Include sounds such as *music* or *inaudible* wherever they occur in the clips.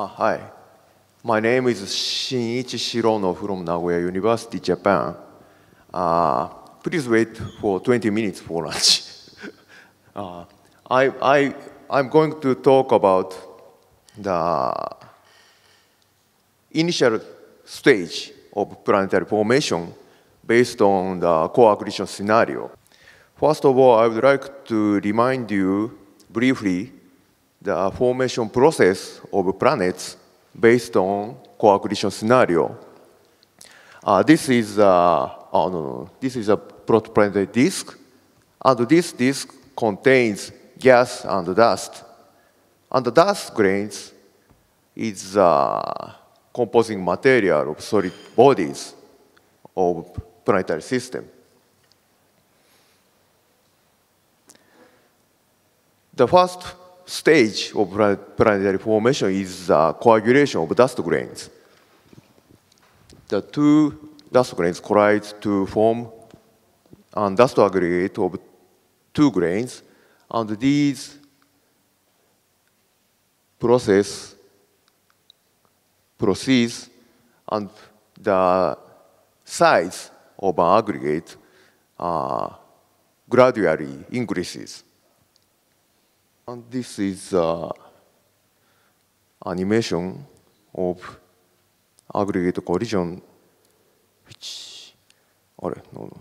Uh, hi, my name is Shinichi Shirono from Nagoya University, Japan. Uh, please wait for 20 minutes for lunch. uh, *laughs* I, I, I'm going to talk about the initial stage of planetary formation based on the core accretion scenario. First of all, I would like to remind you briefly the uh, formation process of planets based on coagulation scenario. Uh, this is uh, oh, no, no. this is a protoplanetary disk, and this disk contains gas and dust, and the dust grains is uh, composing material of solid bodies of planetary system. The first stage of planetary formation is the uh, coagulation of dust grains. The two dust grains collide to form a dust aggregate of two grains, and these process proceeds and the size of an aggregate uh, gradually increases. And this is t h e animation of aggregate collision, which, or, no, no.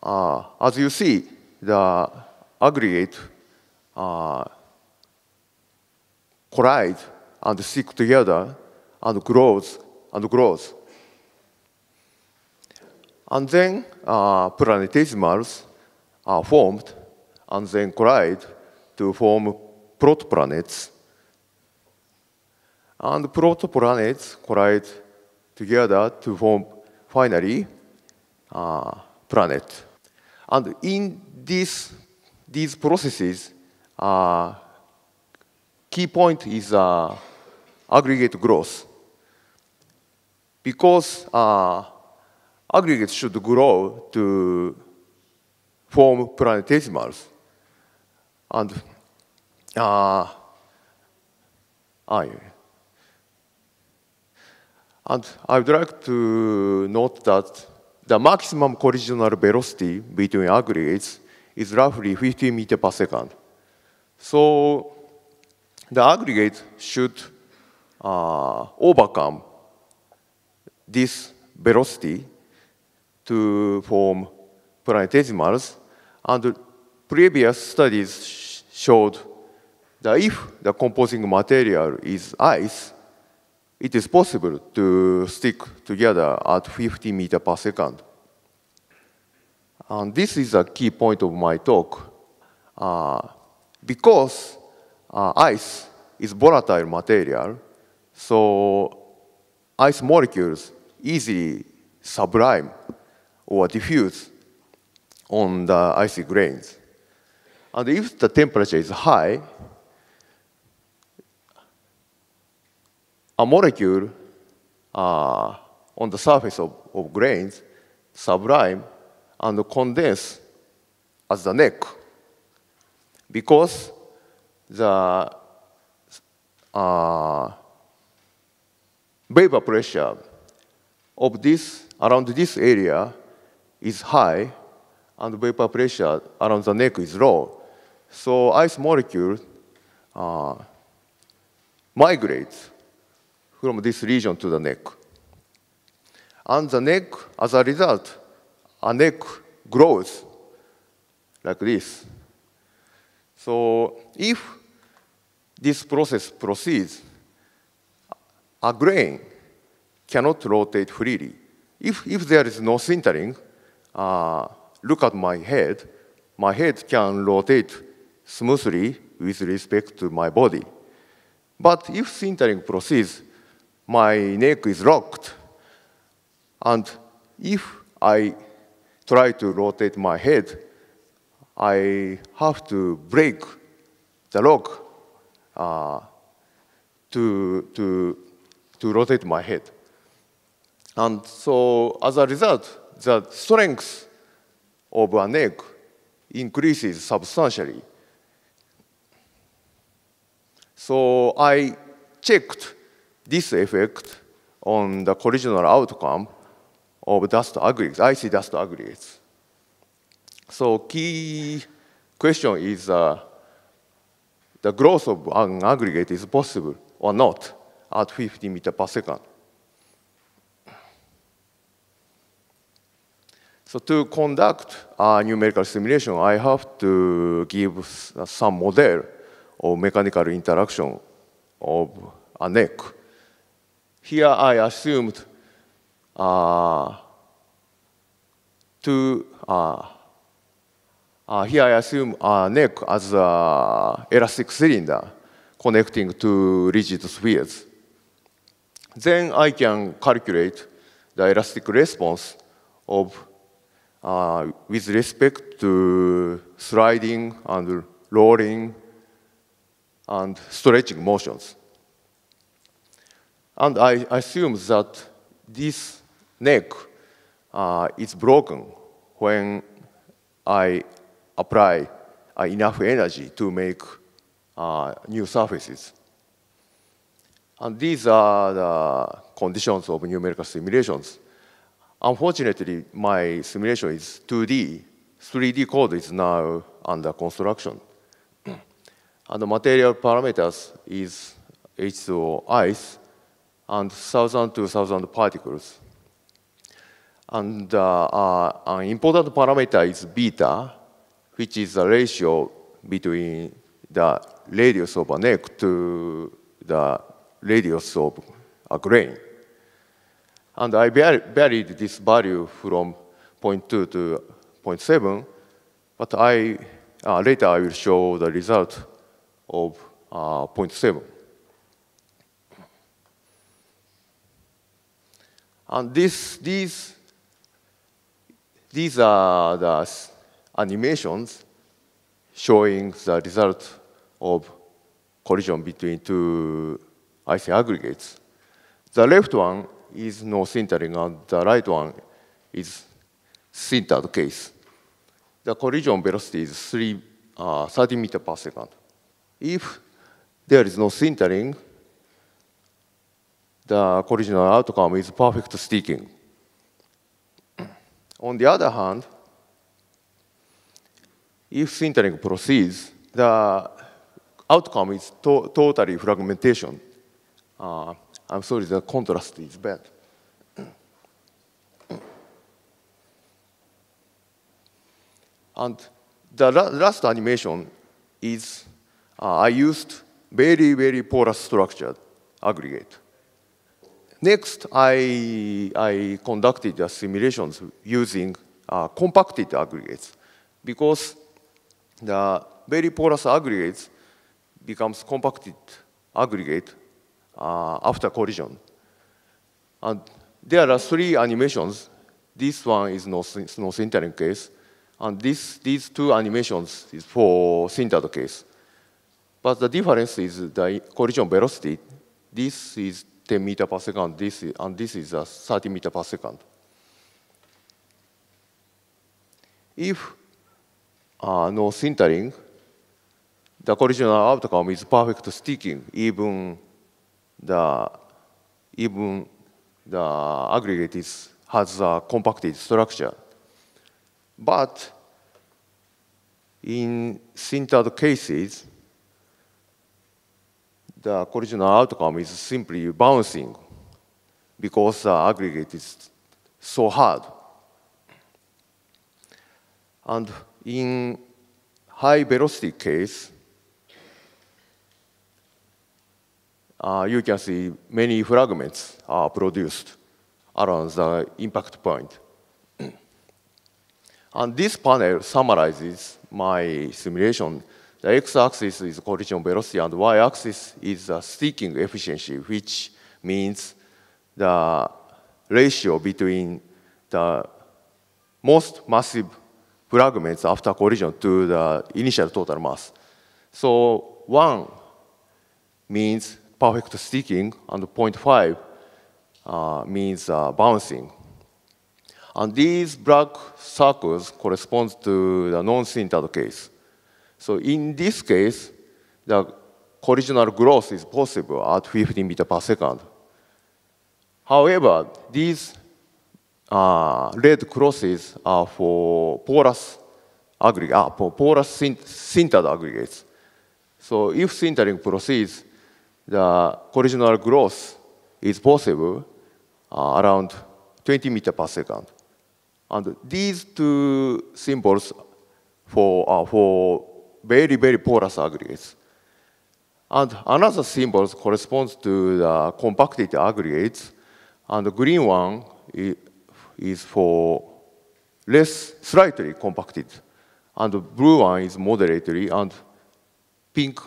Uh, as you see, the aggregate uh, collide and stick together and grows and grows And then uh, planetesimals are formed and then collide to form protoplanets. And protoplanets collide together to form finally uh, planet. And in this, these processes, uh, key point is uh, aggregate growth. Because uh, aggregates should grow to form planetesimals. And uh, I, and I would like to note that the maximum collisional velocity between aggregates is roughly 50 meters per second. So the aggregate should uh, overcome this velocity to form planetesimals, and previous studies sh showed that if the composing material is ice, it is possible to stick together at 50 meter per second. And this is a key point of my talk. Uh, because uh, ice is volatile material, so ice molecules easily sublime or diffuse on the icy grains. And if the temperature is high, a molecule uh, on the surface of, of grains sublime and condense as the neck because the uh, vapor pressure of this around this area is high and vapor pressure around the neck is low. So ice molecule uh, migrates from this region to the neck. And the neck, as a result, a neck grows like this. So if this process proceeds, a grain cannot rotate freely. If, if there is no sintering, uh, look at my head, my head can rotate smoothly with respect to my body. But if sintering proceeds, my neck is locked. And if I try to rotate my head, I have to break the lock uh, to, to, to rotate my head. And so as a result, the strength of an egg increases substantially. So I checked this effect on the collisional outcome of dust aggregates, icy dust aggregates. So key question is uh, the growth of an aggregate is possible or not at 50 meter per second. So to conduct a numerical simulation, I have to give some model of mechanical interaction of a neck. Here I assumed uh, to uh, uh, here I assume a neck as an elastic cylinder connecting to rigid spheres. Then I can calculate the elastic response of uh, with respect to sliding and rolling and stretching motions. And I assume that this neck uh, is broken when I apply uh, enough energy to make uh, new surfaces. And these are the conditions of numerical simulations. Unfortunately, my simulation is 2D. 3D code is now under construction. *clears throat* and the material parameters is H2O ice and 1,000 to 1,000 particles. And uh, uh, an important parameter is beta, which is the ratio between the radius of an egg to the radius of a grain. And I varied this value from 0.2 to 0.7, but I, uh, later I will show the result of uh, 0.7. And this, these, these are the animations showing the result of collision between two ice aggregates. The left one is no sintering and the right one is sintered case. The collision velocity is three, uh, 30 meter per second. If there is no sintering, the collisional outcome is perfect sticking. On the other hand, if sintering proceeds, the outcome is to totally fragmentation. Uh, I'm sorry, the contrast is bad. and the last animation is uh, I used very, very porous structured aggregate. Next, I, I conducted the simulations using uh, compacted aggregates because the very porous aggregates becomes compacted aggregate uh, after collision. And there are three animations. This one is no, no sintering case, and this, these two animations is for sintered case. But the difference is the collision velocity. This is 10 meter per second, this is, and this is a 30 meter per second. If uh, no sintering, the collisional outcome is perfect sticking, even the even the aggregate is, has a compacted structure. But in sintered cases, the collisional outcome is simply bouncing because the aggregate is so hard. And in high velocity case, Uh, you can see many fragments are produced around the impact point. *clears throat* and this panel summarizes my simulation. The x-axis is collision velocity and y-axis is the uh, sticking efficiency, which means the ratio between the most massive fragments after collision to the initial total mass. So one means perfect sticking, and 0.5 uh, means uh, bouncing. And these black circles correspond to the non-sintered case. So in this case, the collisional growth is possible at 15 meter per second. However, these uh, red crosses are for porous aggregate, uh, for porous sintered aggregates. So if sintering proceeds, the collisional growth is possible uh, around 20 meter per second. And these two symbols for, uh, for very, very porous aggregates. And another symbol corresponds to the compacted aggregates, and the green one is for less, slightly compacted, and the blue one is moderately, and pink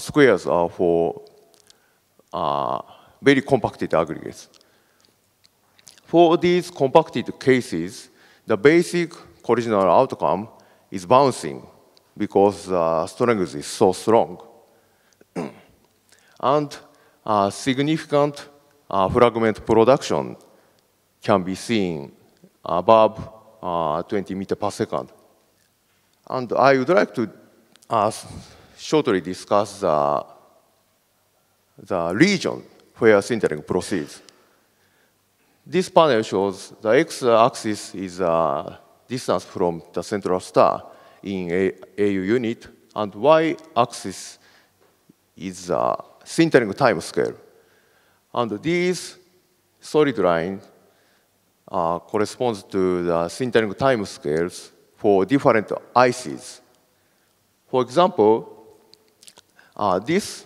squares are for very compacted aggregates. For these compacted cases, the basic collisional outcome is bouncing because the uh, strength is so strong. *clears throat* and uh, significant uh, fragment production can be seen above uh, 20 meters per second. And I would like to shortly discuss the, the region where sintering proceeds. This panel shows the x-axis is a distance from the central star in a AU unit, and y-axis is the sintering time scale. And these solid line uh, corresponds to the sintering time scales for different ices. For example, uh, this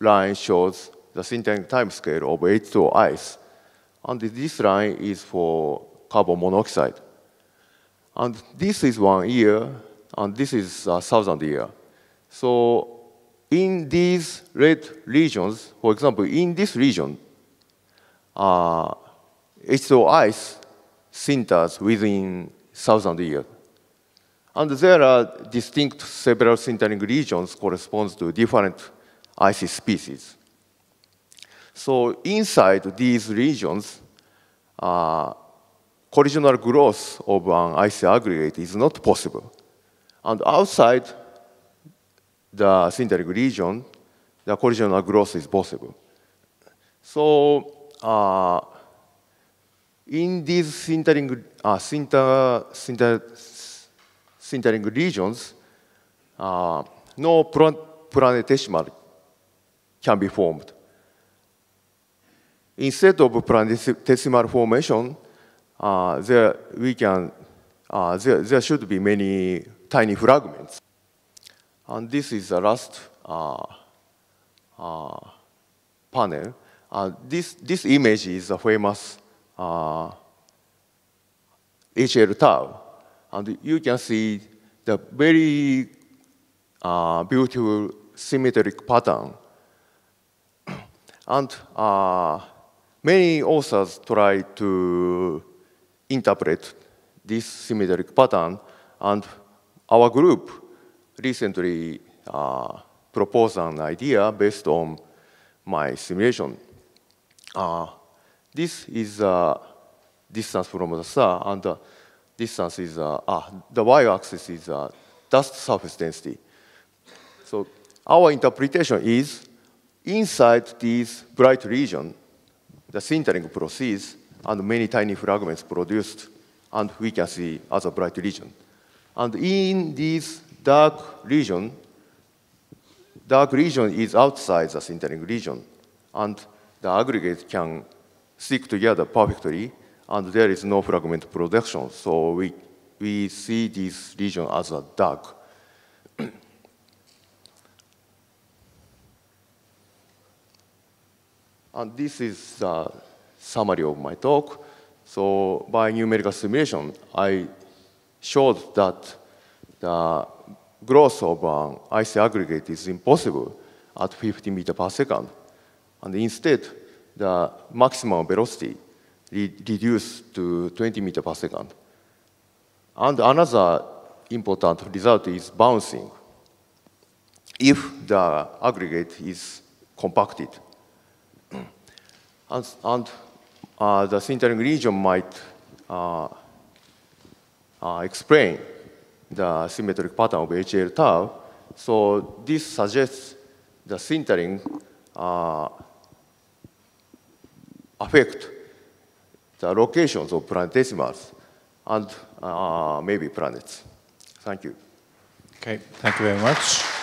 line shows the synthetic time scale of H2O ice. And this line is for carbon monoxide. And this is one year, and this is a thousand year. So in these red regions, for example, in this region, uh, H2O ice centers within thousand years. And there are distinct several sintering regions corresponds to different IC species. So inside these regions, uh, collisional growth of an IC aggregate is not possible. And outside the synthetic region, the collisional growth is possible. So uh, in these sintering, uh, sinter, sinter, sintering regions, uh, no planetesimal can be formed. Instead of planetesimal formation, uh, there, we can, uh, there, there should be many tiny fragments. And this is the last uh, uh, panel. this, this image is a famous HL uh, tau. And you can see the very uh, beautiful symmetric pattern. and uh, many authors try to interpret this symmetric pattern, and our group recently uh, proposed an idea based on my simulation. Uh, this is uh, distance from the star, and uh, distance is, uh, ah, the y-axis is dust uh, surface density. So our interpretation is inside these bright region, the sintering proceeds and many tiny fragments produced, and we can see as a bright region. And in this dark region, dark region is outside the sintering region, and the aggregate can stick together perfectly and there is no fragment production. So we, we see this region as a dark. *clears throat* and this is a summary of my talk. So by numerical simulation, I showed that the growth of an uh, ice aggregate is impossible at 50 meters per second. And instead, the maximum velocity re reduced to 20 meters per second. And another important result is bouncing. If the aggregate is compacted, and, and uh, the sintering region might uh, uh, explain the symmetric pattern of HL tau. So this suggests the sintering uh, affect the locations of planetesimals and uh, maybe planets. Thank you. Okay, thank you very much.